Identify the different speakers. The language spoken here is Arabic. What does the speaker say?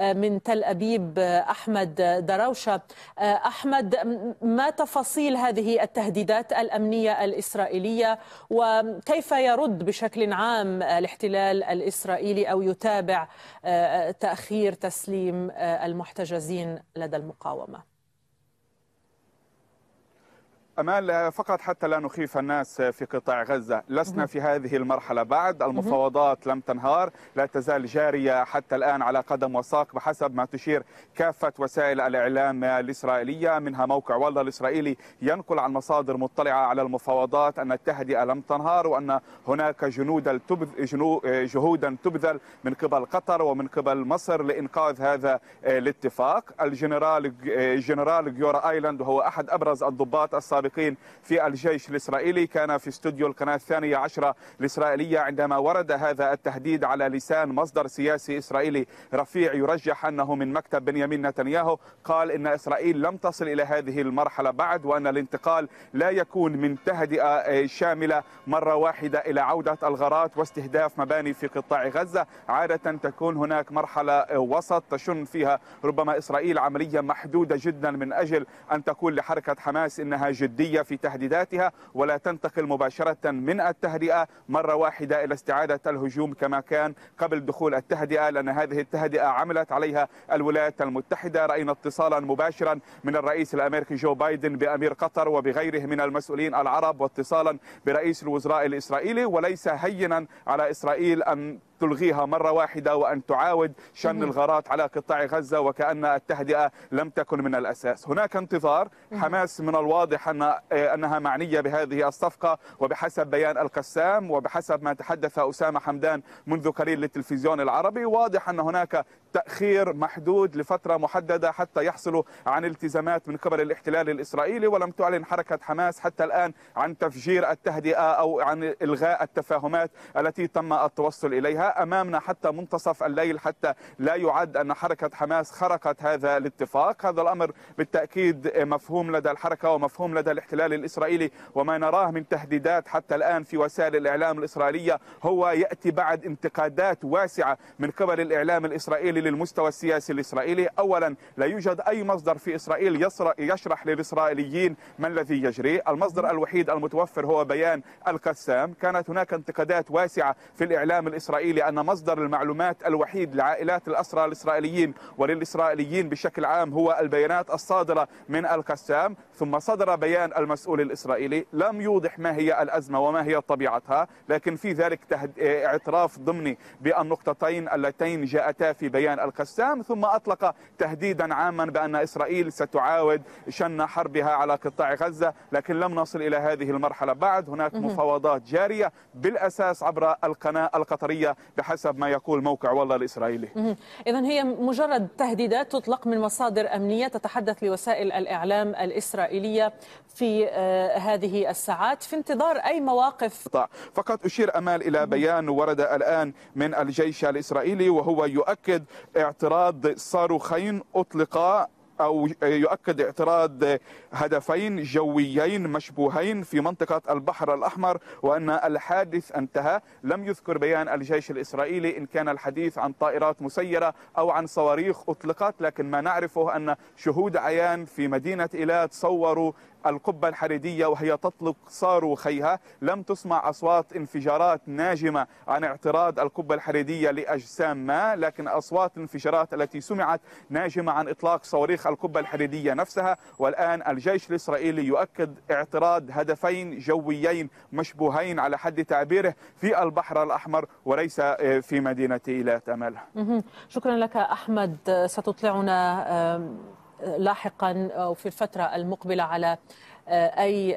Speaker 1: من تل أبيب أحمد دروشة أحمد ما تفاصيل هذه التهديدات الأمنية الإسرائيلية وكيف يرد بشكل عام الاحتلال الإسرائيلي أو يتابع آه، تأخير تسليم آه، المحتجزين لدى المقاومة
Speaker 2: أمال فقط حتى لا نخيف الناس في قطاع غزة لسنا في هذه المرحلة بعد المفاوضات لم تنهار لا تزال جارية حتى الآن على قدم وساق بحسب ما تشير كافة وسائل الإعلام الإسرائيلية منها موقع والله الإسرائيلي ينقل عن مصادر مطلعة على المفاوضات أن التهدئة لم تنهار وأن هناك جنود جهودا تبذل من قبل قطر ومن قبل مصر لإنقاذ هذا الاتفاق الجنرال جنرال جيورا آيلاند وهو أحد أبرز الضباط السابقين السابقين في الجيش الإسرائيلي كان في استوديو القناة الثانية عشرة الإسرائيلية عندما ورد هذا التهديد على لسان مصدر سياسي إسرائيلي رفيع يرجح أنه من مكتب بنيامين نتنياهو قال إن إسرائيل لم تصل إلى هذه المرحلة بعد وأن الانتقال لا يكون من تهدئة شاملة مرة واحدة إلى عودة الغارات واستهداف مباني في قطاع غزة عادة تكون هناك مرحلة وسط تشن فيها ربما إسرائيل عملية محدودة جدا من أجل أن تقول لحركة حماس إنها جد جدية في تهديداتها ولا تنتقل مباشرة من التهدئة مرة واحدة إلى استعادة الهجوم كما كان قبل دخول التهدئة لأن هذه التهدئة عملت عليها الولايات المتحدة رأينا اتصالا مباشرا من الرئيس الأمريكي جو بايدن بأمير قطر وبغيره من المسؤولين العرب واتصالا برئيس الوزراء الإسرائيلي وليس هينا على إسرائيل أن تلغيها مرة واحدة وأن تعاود شن الغارات على قطاع غزة وكأن التهدئة لم تكن من الأساس هناك انتظار حماس من الواضح أن أنها معنية بهذه الصفقة وبحسب بيان القسام وبحسب ما تحدث أسامة حمدان منذ قليل للتلفزيون العربي واضح أن هناك تأخير محدود لفترة محددة حتى يحصلوا عن التزامات من قبل الاحتلال الإسرائيلي ولم تعلن حركة حماس حتى الآن عن تفجير التهدئة أو عن إلغاء التفاهمات التي تم التوصل إليها أمامنا حتى منتصف الليل حتى لا يعد أن حركة حماس خرقت هذا الاتفاق هذا الأمر بالتأكيد مفهوم لدى الحركة ومفهوم لدى الاحتلال الإسرائيلي وما نراه من تهديدات حتى الآن في وسائل الإعلام الإسرائيلية هو يأتي بعد انتقادات واسعة من قبل الإعلام الإسرائيلي للمستوى السياسي الإسرائيلي أولا لا يوجد أي مصدر في إسرائيل يشرح للإسرائيليين ما الذي يجري المصدر الوحيد المتوفر هو بيان القسام كانت هناك انتقادات واسعة في الإعلام الإسرائيلي أن مصدر المعلومات الوحيد لعائلات الأسرى الإسرائيليين وللإسرائيليين بشكل عام هو البيانات الصادرة من القسام ثم صدر بيان المسؤول الإسرائيلي لم يوضح ما هي الأزمة وما هي طبيعتها لكن في ذلك اعتراف ضمني بالنقطتين اللتين جاءتا في بيان الحسين القسام ثم أطلق تهديدا عاما بأن إسرائيل ستعاود شن حربها على قطاع غزة لكن لم نصل إلى هذه المرحلة بعد هناك مفاوضات جارية بالأساس عبر القناة القطرية بحسب ما يقول موقع والله الإسرائيلي
Speaker 1: إذا هي مجرد تهديدات تطلق من مصادر أمنية تتحدث لوسائل الإعلام الإسرائيلية في آه، هذه الساعات في انتظار أي مواقف
Speaker 2: فقط أشير أمال إلى بيان ورد الآن من الجيش الإسرائيلي وهو يؤكد اعتراض صاروخين أطلقا أو يؤكد اعتراض هدفين جويين مشبوهين في منطقة البحر الأحمر وأن الحادث انتهى لم يذكر بيان الجيش الإسرائيلي إن كان الحديث عن طائرات مسيرة أو عن صواريخ أطلقت لكن ما نعرفه أن شهود عيان في مدينة إيلات صوروا القبة الحريدية وهي تطلق صاروخيها لم تسمع أصوات انفجارات ناجمة عن اعتراض القبة الحريدية لأجسام ما لكن أصوات انفجارات التي سمعت ناجمة عن إطلاق صواريخ القبة الحديدية نفسها والآن الجيش الإسرائيلي يؤكد اعتراض هدفين جويين مشبوهين على حد تعبيره في البحر الأحمر وليس آه، في مدينة إيلات أمل
Speaker 1: شكرا لك أحمد ستطلعنا آه، لاحقا أو آه، في الفترة المقبلة على أي